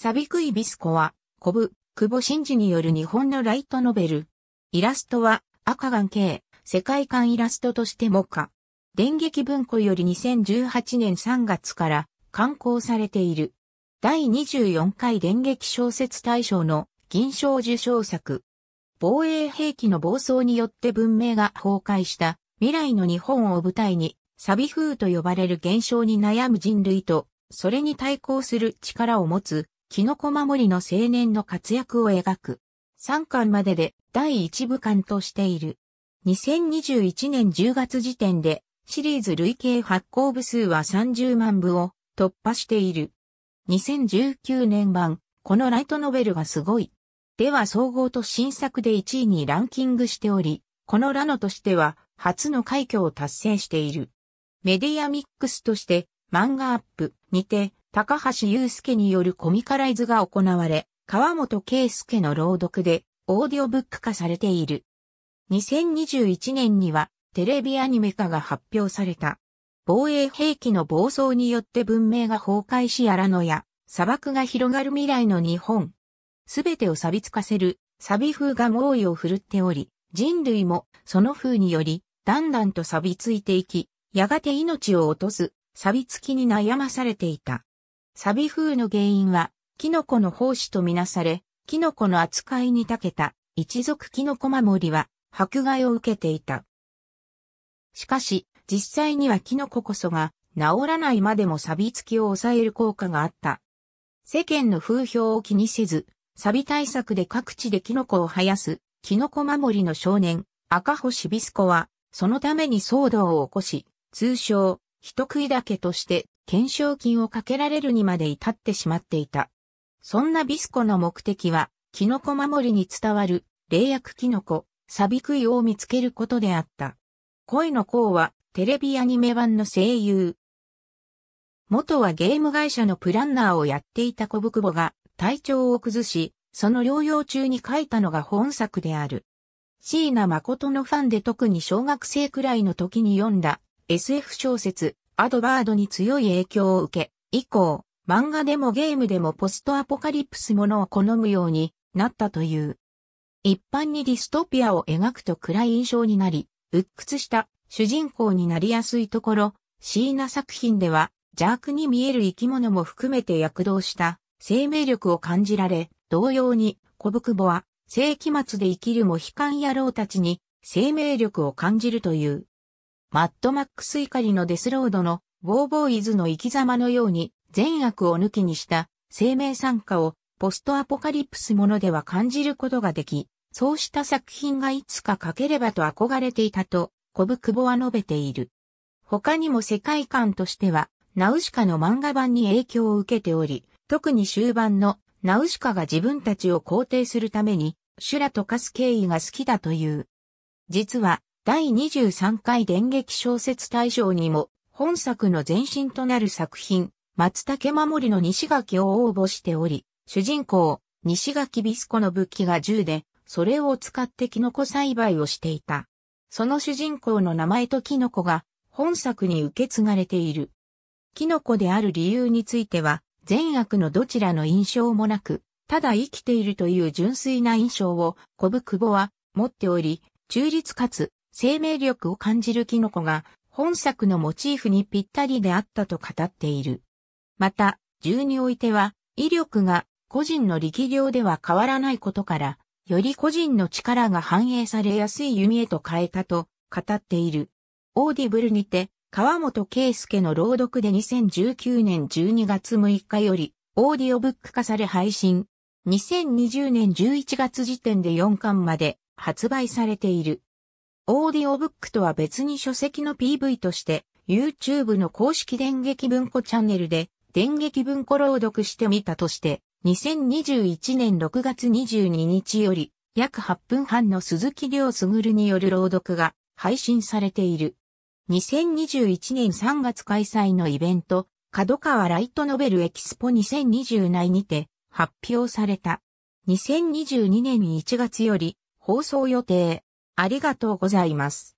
サビクイビスコは、コブ、クボシンジによる日本のライトノベル。イラストは、赤眼系、世界観イラストとしてもか。電撃文庫より2018年3月から刊行されている。第24回電撃小説大賞の銀賞受賞作。防衛兵器の暴走によって文明が崩壊した未来の日本を舞台に、サビ風と呼ばれる現象に悩む人類と、それに対抗する力を持つキノコ守りの青年の活躍を描く。3巻までで第1部巻としている。2021年10月時点でシリーズ累計発行部数は30万部を突破している。2019年版、このライトノベルがすごい。では総合と新作で1位にランキングしており、このラノとしては初の快挙を達成している。メディアミックスとして漫画アップにて高橋祐介によるコミカライズが行われ、川本圭介の朗読でオーディオブック化されている。2021年にはテレビアニメ化が発表された。防衛兵器の暴走によって文明が崩壊し荒野や砂漠が広がる未来の日本。すべてを錆びつかせるサビ風が猛威を振るっており、人類もその風によりだんだんと錆びついていき、やがて命を落とす錆びつきに悩まされていた。サビ風の原因は、キノコの胞子とみなされ、キノコの扱いに長けた一族キノコ守りは迫害を受けていた。しかし、実際にはキノコこそが治らないまでも錆ビ付きを抑える効果があった。世間の風評を気にせず、サビ対策で各地でキノコを生やす、キノコ守りの少年、赤星ビスコは、そのために騒動を起こし、通称、人食いだけとして懸賞金をかけられるにまで至ってしまっていた。そんなビスコの目的は、キノコ守りに伝わる、霊薬キノコ、サビクイを見つけることであった。恋の子は、テレビアニメ版の声優。元はゲーム会社のプランナーをやっていた小ブクボが、体調を崩し、その療養中に書いたのが本作である。椎名誠のファンで特に小学生くらいの時に読んだ SF 小説、アドバードに強い影響を受け、以降、漫画でもゲームでもポストアポカリプスものを好むようになったという。一般にディストピアを描くと暗い印象になり、鬱屈した主人公になりやすいところ、シーナ作品では邪悪に見える生き物も含めて躍動した生命力を感じられ、同様に小袋は世紀末で生きるも悲観野郎たちに生命力を感じるという。マッドマックス怒りのデスロードのボーボーイズの生き様のように善悪を抜きにした生命参加をポストアポカリプスものでは感じることができ、そうした作品がいつか書ければと憧れていたと、コブクボは述べている。他にも世界観としては、ナウシカの漫画版に影響を受けており、特に終盤のナウシカが自分たちを肯定するために、シュラと化す経緯が好きだという。実は、第23回電撃小説大賞にも、本作の前身となる作品、松竹守の西垣を応募しており、主人公、西垣ビスコの武器が銃で、それを使ってキノコ栽培をしていた。その主人公の名前とキノコが、本作に受け継がれている。キノコである理由については、善悪のどちらの印象もなく、ただ生きているという純粋な印象を、小久保は持っており、中立かつ生命力を感じるキノコが本作のモチーフにぴったりであったと語っている。また、銃においては、威力が個人の力量では変わらないことから、より個人の力が反映されやすい弓へと変えたと語っている。オーディブルにて、川本圭介の朗読で2019年12月6日より、オーディオブック化され配信。2020年11月時点で4巻まで発売されている。オーディオブックとは別に書籍の PV として YouTube の公式電撃文庫チャンネルで電撃文庫朗読してみたとして2021年6月22日より約8分半の鈴木亮優による朗読が配信されている。2021年3月開催のイベント、角川ライトノベルエキスポ2020内にて発表された。2022年1月より放送予定。ありがとうございます。